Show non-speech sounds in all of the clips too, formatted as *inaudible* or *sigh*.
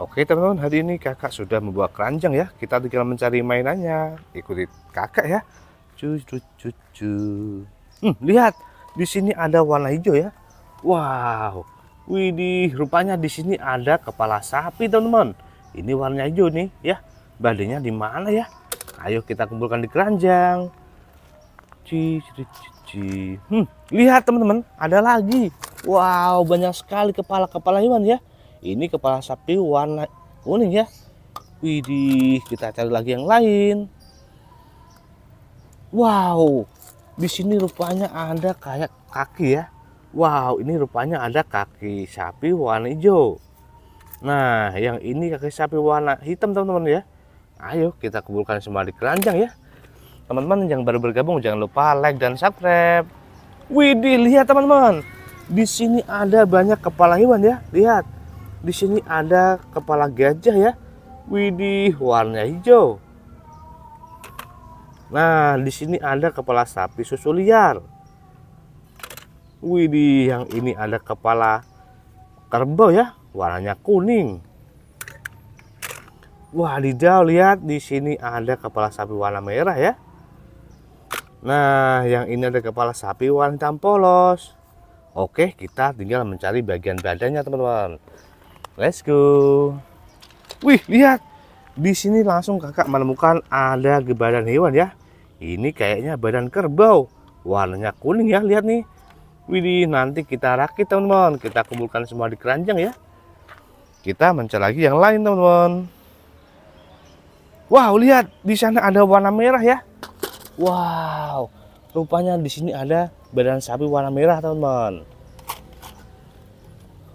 Oke teman-teman, hari ini kakak sudah membuat keranjang ya. Kita tinggal mencari mainannya. Ikuti kakak ya. Cucu, cucu. Hmm, lihat, di sini ada warna hijau ya. Wow, widih, rupanya di sini ada kepala sapi teman-teman. Ini warna hijau nih ya. Badannya di mana ya? Ayo kita kumpulkan di keranjang. Hmm, lihat teman-teman, ada lagi. Wow, banyak sekali kepala-kepala hewan ya ini kepala sapi warna kuning ya widih kita cari lagi yang lain wow di sini rupanya ada kayak kaki ya wow ini rupanya ada kaki sapi warna hijau nah yang ini kaki sapi warna hitam teman-teman ya ayo kita kumpulkan semua di keranjang ya teman-teman yang baru bergabung jangan lupa like dan subscribe Widih, lihat teman-teman. Di sini ada banyak kepala hewan ya. Lihat. Di sini ada kepala gajah ya. Widih, warna hijau. Nah, di sini ada kepala sapi susu liar. Widih, yang ini ada kepala kerbau ya, warnanya kuning. Wah Wadidaw, lihat di sini ada kepala sapi warna merah ya. Nah, yang ini ada kepala sapi warna hitam polos. Oke, kita tinggal mencari bagian badannya, teman-teman. Let's go. Wih, lihat. Di sini langsung kakak menemukan ada gebadan hewan ya. Ini kayaknya badan kerbau. Warnanya kuning ya, lihat nih. Widih, nanti kita rakit teman-teman. Kita kumpulkan semua di keranjang ya. Kita mencari lagi yang lain teman-teman. Wow, lihat. Di sana ada warna merah ya. Wow, rupanya di sini ada badan sapi warna merah teman-teman.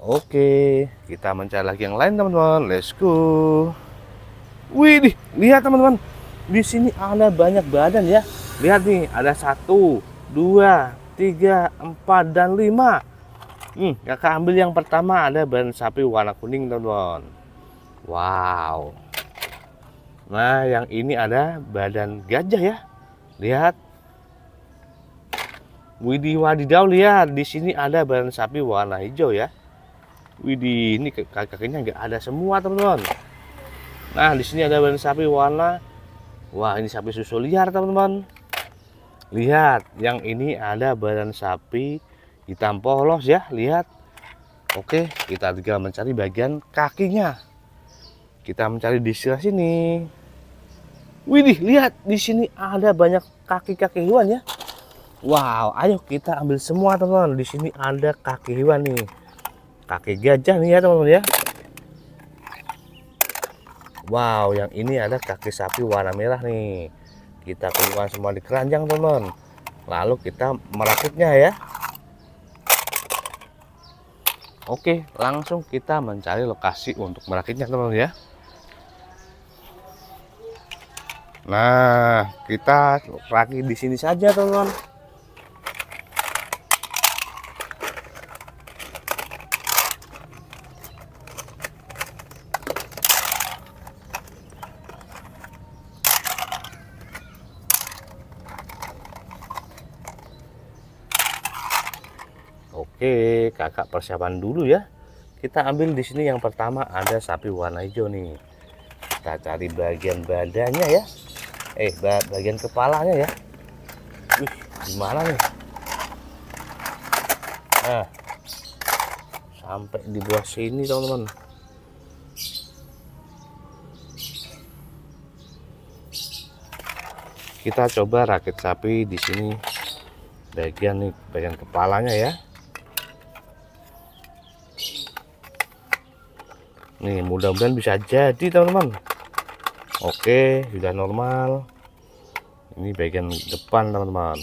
Oke, kita mencari lagi yang lain teman-teman. Let's go. Wih, lihat teman-teman. Di sini ada banyak badan ya. Lihat nih, ada satu, dua, tiga, empat, dan lima. Hmm, kakak ambil yang pertama ada badan sapi warna kuning teman-teman. Wow. Nah, yang ini ada badan gajah ya. Lihat, Widi, wadidaw lihat di sini ada badan sapi warna hijau ya. Widih, ini kakinya nggak ada semua teman-teman. Nah, di sini ada banyak sapi warna Wah, ini sapi susu liar, teman-teman. Lihat, yang ini ada badan sapi hitam polos ya, lihat. Oke, kita tinggal mencari bagian kakinya. Kita mencari di sebelah sini. Widih, lihat di sini ada banyak kaki-kaki hewan ya. Wow, ayo kita ambil semua, teman-teman. Di sini ada kaki hewan nih kaki gajah nih ya teman-teman ya Wow yang ini ada kaki sapi warna merah nih kita keluar semua di keranjang teman teman lalu kita merakitnya ya Oke langsung kita mencari lokasi untuk merakitnya teman-teman ya Nah kita rakit di sini saja teman-teman Oke, kakak persiapan dulu ya. Kita ambil di sini yang pertama ada sapi warna hijau nih. Kita cari bagian badannya ya. Eh, bagian kepalanya ya. Wih, gimana nih? Nah, sampai di bawah sini teman-teman. Kita coba rakit sapi di sini bagian nih bagian kepalanya ya nih mudah-mudahan bisa jadi teman-teman oke sudah normal ini bagian depan teman-teman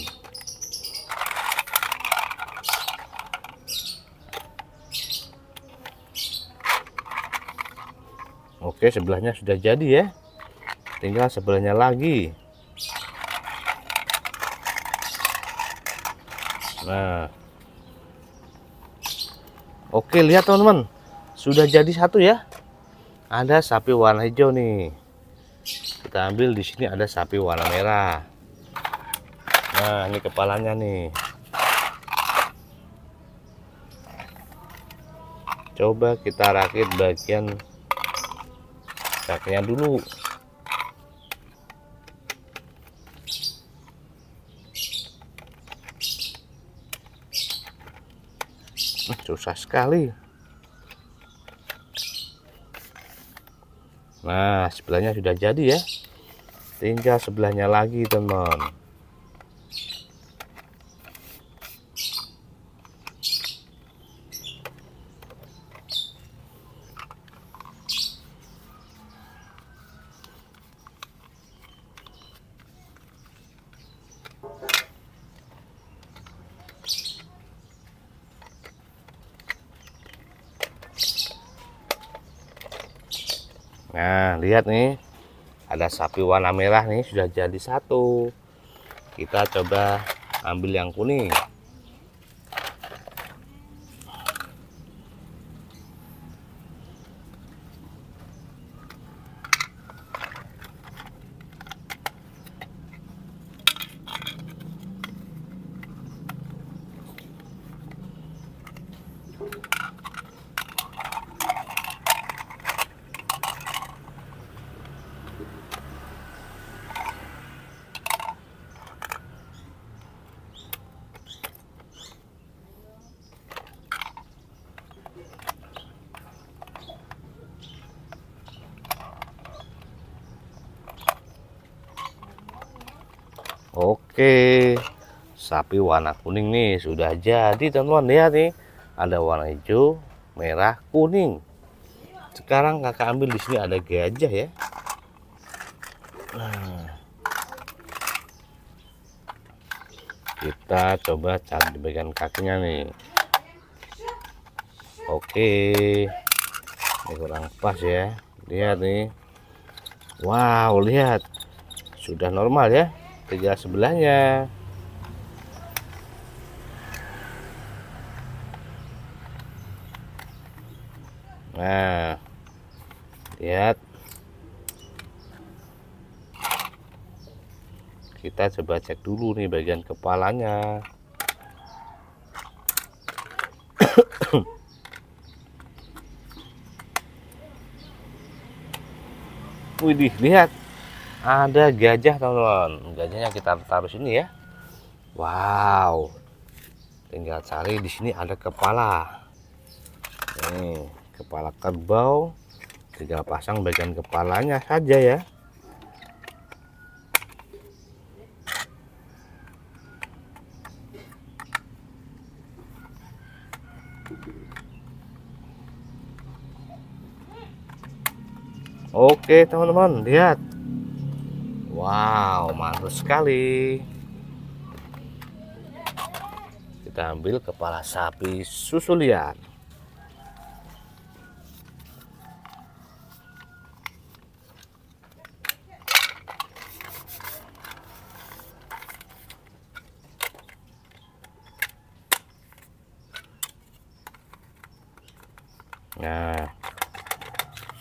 Oke sebelahnya sudah jadi ya tinggal sebelahnya lagi nah oke lihat teman-teman sudah jadi satu ya ada sapi warna hijau nih kita ambil di sini ada sapi warna merah nah ini kepalanya nih coba kita rakit bagian kakinya dulu hmm, susah sekali Nah sebelahnya sudah jadi ya tinggal sebelahnya lagi teman nah lihat nih ada sapi warna merah nih sudah jadi satu kita coba ambil yang kuning Oke, sapi warna kuning nih sudah jadi teman-teman lihat nih ada warna hijau, merah, kuning. Sekarang kakak ambil di sini ada gajah ya. Nah, kita coba cari di bagian kakinya nih. Oke, ini kurang pas ya. Lihat nih. Wow, lihat sudah normal ya tiga sebelahnya nah lihat kita coba cek dulu nih bagian kepalanya *coughs* Widih, lihat ada gajah teman-teman gajahnya kita taruh sini ya wow tinggal cari di sini ada kepala nih kepala kerbau tinggal pasang bagian kepalanya saja ya Oke teman-teman lihat Wow, mantap sekali. Kita ambil kepala sapi susulian. Nah,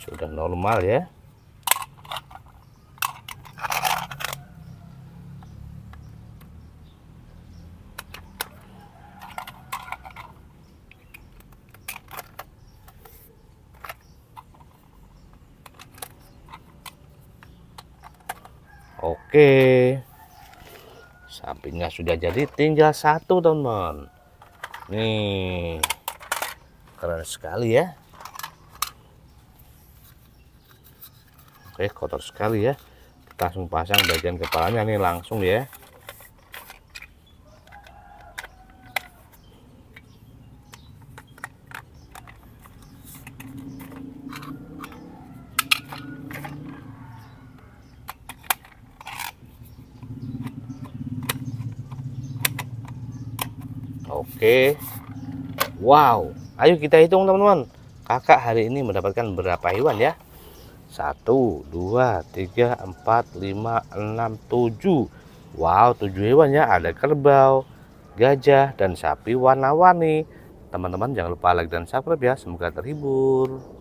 sudah normal ya. Oke. Sampingnya sudah jadi tinggal satu, teman-teman. Nih. Keren sekali ya. Oke, kotor sekali ya. Kita langsung pasang bagian kepalanya nih langsung ya. Oke. Wow. Ayo kita hitung teman-teman. Kakak hari ini mendapatkan berapa hewan ya? 1, 2, 3, 4, 5, 6, 7. Wow, 7 hewan ya. Ada kerbau, gajah, dan sapi warna-warni. Teman-teman jangan lupa like dan subscribe ya. Semoga terhibur.